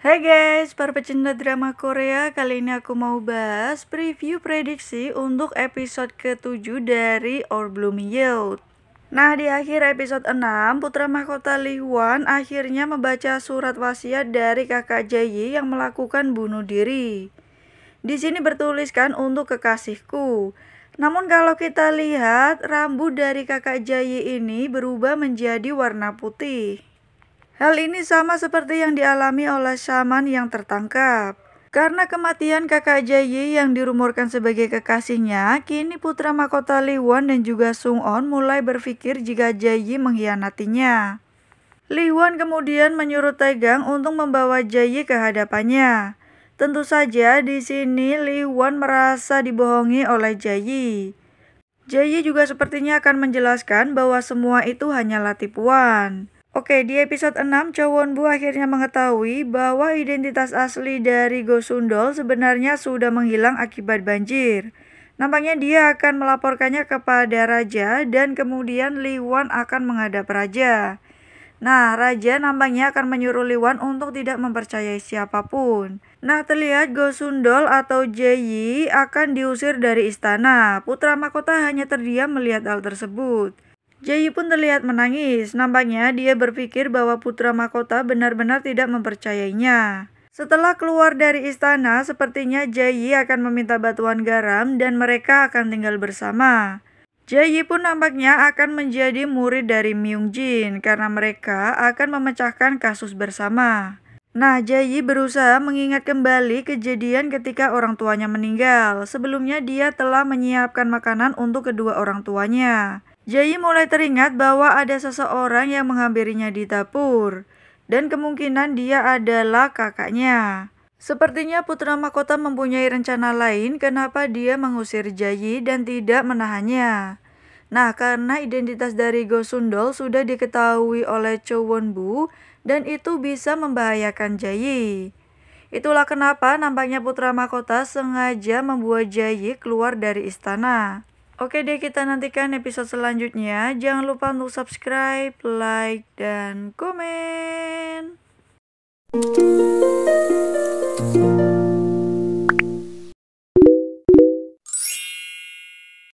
Hai guys, para pecinta drama Korea, kali ini aku mau bahas preview prediksi untuk episode ke-7 dari Our Bloom Youth. Nah, di akhir episode 6, putra mahkota Lee Hwan akhirnya membaca surat wasiat dari kakak Jae yang melakukan bunuh diri. Di sini bertuliskan untuk kekasihku. Namun kalau kita lihat, rambut dari kakak Jae ini berubah menjadi warna putih. Hal ini sama seperti yang dialami oleh Shaman yang tertangkap. Karena kematian kakak Jayi yang dirumorkan sebagai kekasihnya, kini putra mahkota Liwan dan juga Sung On mulai berpikir jika Jayi mengkhianatinya. Liwan kemudian menyuruh Taegang untuk membawa Jayi ke hadapannya. Tentu saja di sini Liwan merasa dibohongi oleh Jayi. Jayi juga sepertinya akan menjelaskan bahwa semua itu hanyalah tipuan. Oke, di episode 6, Chowon Bu akhirnya mengetahui bahwa identitas asli dari Gosundol sebenarnya sudah menghilang akibat banjir. Nampaknya dia akan melaporkannya kepada raja dan kemudian Liwan akan menghadap raja. Nah, raja nampaknya akan menyuruh Liwan untuk tidak mempercayai siapapun. Nah, terlihat Gosundol atau Jayi akan diusir dari istana. Putra mahkota hanya terdiam melihat hal tersebut. Jayi pun terlihat menangis. Nampaknya dia berpikir bahwa putra mahkota benar-benar tidak mempercayainya. Setelah keluar dari istana, sepertinya Jayi akan meminta batuan garam dan mereka akan tinggal bersama. Jayi pun nampaknya akan menjadi murid dari Myung Jin karena mereka akan memecahkan kasus bersama. Nah, Jayi berusaha mengingat kembali kejadian ketika orang tuanya meninggal. Sebelumnya dia telah menyiapkan makanan untuk kedua orang tuanya. Jai mulai teringat bahwa ada seseorang yang menghampirinya di dapur, dan kemungkinan dia adalah kakaknya. Sepertinya putra mahkota mempunyai rencana lain kenapa dia mengusir Jai dan tidak menahannya. Nah, karena identitas dari Go Sundol sudah diketahui oleh Cho Bu dan itu bisa membahayakan Jai. Itulah kenapa nampaknya putra mahkota sengaja membuat Jai keluar dari istana. Oke deh kita nantikan episode selanjutnya. Jangan lupa untuk subscribe, like, dan komen.